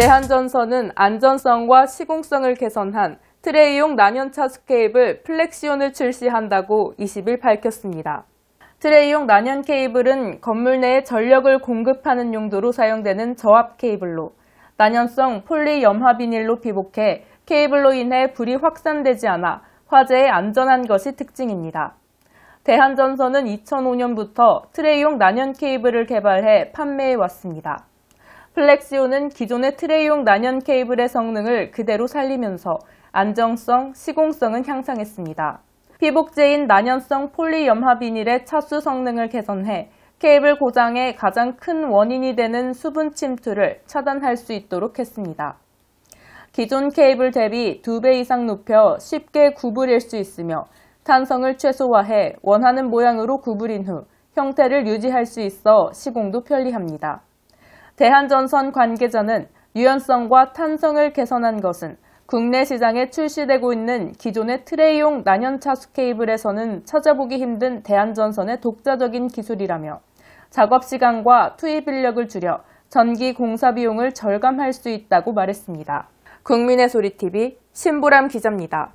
제한전선은 안전성과 시공성을 개선한 트레이용 난연차 스케이블 플렉시온을 출시한다고 20일 밝혔습니다. 트레이용 난연 케이블은 건물 내에 전력을 공급하는 용도로 사용되는 저압 케이블로 난연성 폴리 염화 비닐로 피복해 케이블로 인해 불이 확산되지 않아 화재에 안전한 것이 특징입니다. 대한전선은 2005년부터 트레이용 난연 케이블을 개발해 판매해 왔습니다. 플렉시오는 기존의 트레이용 난연 케이블의 성능을 그대로 살리면서 안정성, 시공성은 향상했습니다. 피복제인 난연성 폴리염화 비닐의 차수 성능을 개선해 케이블 고장의 가장 큰 원인이 되는 수분 침투를 차단할 수 있도록 했습니다. 기존 케이블 대비 2배 이상 높여 쉽게 구부릴 수 있으며 탄성을 최소화해 원하는 모양으로 구부린 후 형태를 유지할 수 있어 시공도 편리합니다. 대한전선 관계자는 유연성과 탄성을 개선한 것은 국내 시장에 출시되고 있는 기존의 트레이용 난연차수 케이블에서는 찾아보기 힘든 대한전선의 독자적인 기술이라며 작업 시간과 투입 인력을 줄여 전기 공사 비용을 절감할 수 있다고 말했습니다. 국민의 소리 TV 신보람 기자입니다.